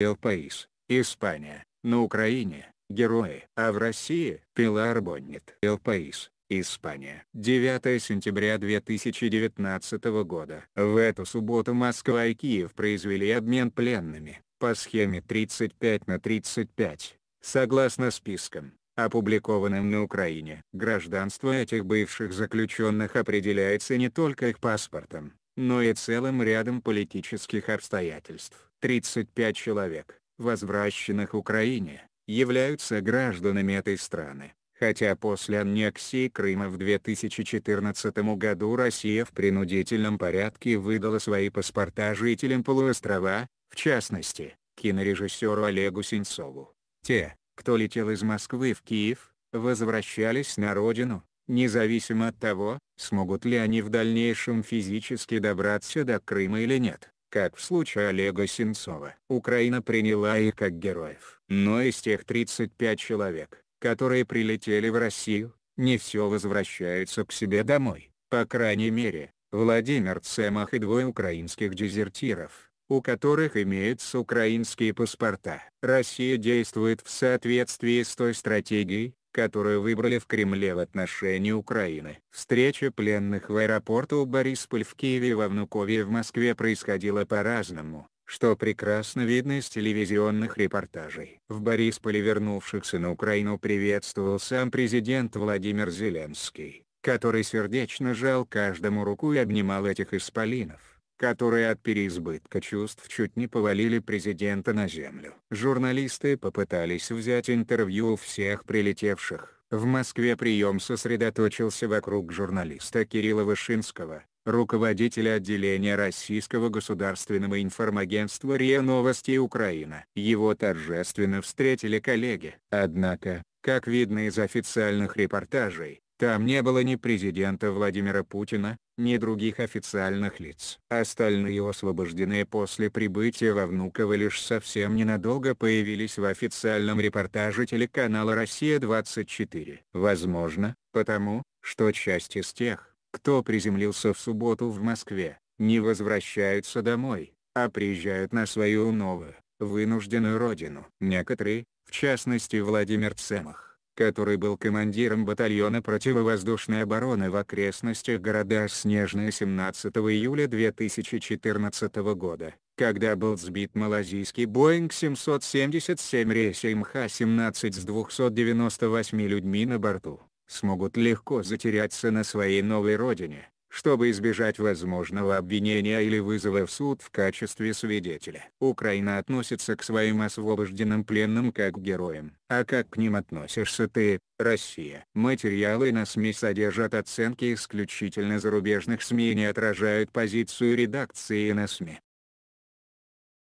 Элпаис, Испания, на Украине, герои, а в России Пилар Боннет. Элпаис, Испания. 9 сентября 2019 года. В эту субботу Москва и Киев произвели обмен пленными, по схеме 35 на 35, согласно спискам, опубликованным на Украине. Гражданство этих бывших заключенных определяется не только их паспортом, но и целым рядом политических обстоятельств. 35 человек, возвращенных Украине, являются гражданами этой страны. Хотя после аннексии Крыма в 2014 году Россия в принудительном порядке выдала свои паспорта жителям полуострова, в частности, кинорежиссеру Олегу Сенцову. Те, кто летел из Москвы в Киев, возвращались на родину, независимо от того, смогут ли они в дальнейшем физически добраться до Крыма или нет как в случае Олега Сенцова. Украина приняла их как героев. Но из тех 35 человек, которые прилетели в Россию, не все возвращаются к себе домой. По крайней мере, Владимир Цемах и двое украинских дезертиров, у которых имеются украинские паспорта. Россия действует в соответствии с той стратегией, которую выбрали в Кремле в отношении Украины. Встреча пленных в аэропорту Борисполь в Киеве и во Внукове в Москве происходила по-разному что прекрасно видно из телевизионных репортажей. В Борисполе вернувшихся на Украину приветствовал сам президент Владимир Зеленский, который сердечно жал каждому руку и обнимал этих исполинов которые от переизбытка чувств чуть не повалили президента на землю. Журналисты попытались взять интервью у всех прилетевших. В Москве прием сосредоточился вокруг журналиста Кирилла Вышинского, руководителя отделения Российского государственного информагентства РИА Новости Украина. Его торжественно встретили коллеги. Однако, как видно из официальных репортажей, там не было ни президента Владимира Путина, ни других официальных лиц. Остальные освобожденные после прибытия во Внуково лишь совсем ненадолго появились в официальном репортаже телеканала «Россия-24». Возможно, потому, что часть из тех, кто приземлился в субботу в Москве, не возвращаются домой, а приезжают на свою новую, вынужденную родину. Некоторые, в частности Владимир Цемах, который был командиром батальона противовоздушной обороны в окрестностях города Снежная 17 июля 2014 года, когда был сбит малазийский Боинг 777 рейса МХ-17 с 298 людьми на борту, смогут легко затеряться на своей новой родине чтобы избежать возможного обвинения или вызова в суд в качестве свидетеля. Украина относится к своим освобожденным пленным как к героям. А как к ним относишься ты, Россия? Материалы на СМИ содержат оценки исключительно зарубежных СМИ и не отражают позицию редакции на СМИ.